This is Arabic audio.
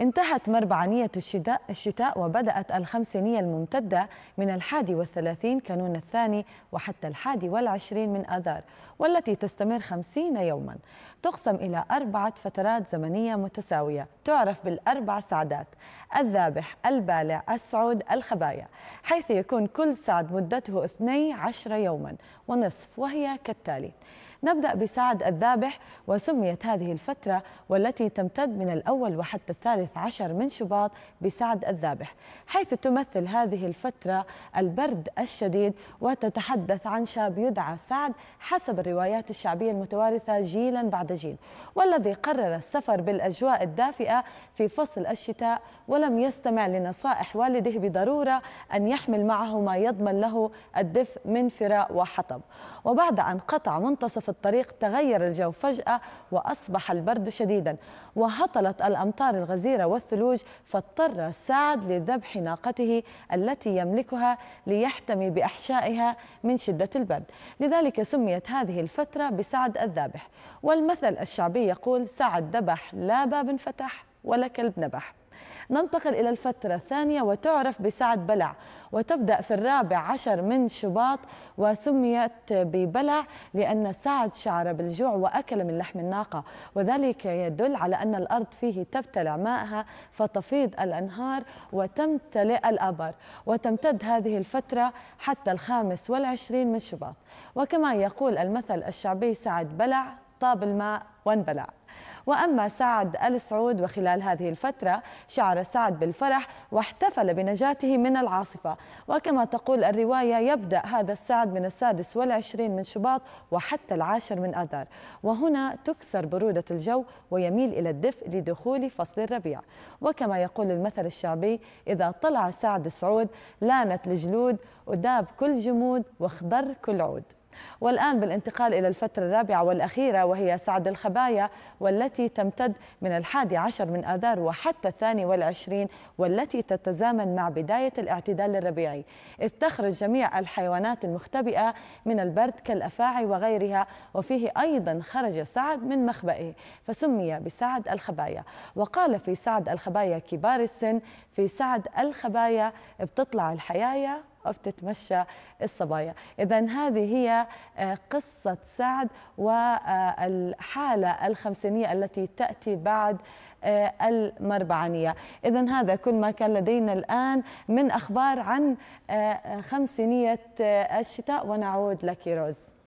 انتهت مربعانية الشتاء, الشتاء وبدأت الخمسينية الممتدة من الحادي والثلاثين كانون الثاني وحتى الحادي والعشرين من آذار والتي تستمر خمسين يوما تقسم إلى أربعة فترات زمنية متساوية تعرف بالأربع سعدات الذابح البالع السعود الخبايا حيث يكون كل سعد مدته 12 يوما ونصف وهي كالتالي نبدأ بسعد الذابح وسميت هذه الفترة والتي تمتد من الأول وحتى الثالث الثالث عشر من شباط بسعد الذابح حيث تمثل هذه الفترة البرد الشديد وتتحدث عن شاب يدعى سعد حسب الروايات الشعبية المتوارثة جيلا بعد جيل والذي قرر السفر بالأجواء الدافئة في فصل الشتاء ولم يستمع لنصائح والده بضرورة أن يحمل معه ما يضمن له الدفء من فراء وحطب وبعد أن قطع منتصف الطريق تغير الجو فجأة وأصبح البرد شديدا وهطلت الأمطار الغزيرة الجزيرة والثلوج فاضطر سعد لذبح ناقته التي يملكها ليحتمي بأحشائها من شدة البرد لذلك سميت هذه الفترة بسعد الذابح والمثل الشعبي يقول سعد ذبح لا باب فتح ولا كلب نبح ننتقل إلى الفترة الثانية وتعرف بسعد بلع وتبدأ في الرابع عشر من شباط وسميت ببلع لأن سعد شعر بالجوع وأكل من لحم الناقة وذلك يدل على أن الأرض فيه تبتلع ماءها فتفيض الأنهار وتمتلئ الأبر وتمتد هذه الفترة حتى الخامس والعشرين من شباط وكما يقول المثل الشعبي سعد بلع طاب الماء وانبلع وأما سعد السعود وخلال هذه الفترة شعر سعد بالفرح واحتفل بنجاته من العاصفة وكما تقول الرواية يبدأ هذا السعد من السادس والعشرين من شباط وحتى العاشر من آذار وهنا تكسر برودة الجو ويميل إلى الدفء لدخول فصل الربيع وكما يقول المثل الشعبي إذا طلع سعد السعود لانت الجلود وداب كل جمود واخضر كل عود والآن بالانتقال إلى الفترة الرابعة والأخيرة وهي سعد الخبايا والتي تمتد من الحادي عشر من آذار وحتى الثاني والعشرين والتي تتزامن مع بداية الاعتدال الربيعي إذ تخرج جميع الحيوانات المختبئة من البرد كالأفاعي وغيرها وفيه أيضا خرج سعد من مخبئه فسمي بسعد الخبايا وقال في سعد الخبايا كبار السن في سعد الخبايا بتطلع الحياة وبتتمشى الصبايا إذا هذه هي آه، قصة سعد والحالة الخمسينية التي تأتي بعد آه، المربعانية إذا هذا كل ما كان لدينا الآن من أخبار عن آه، خمسينية الشتاء ونعود لك روز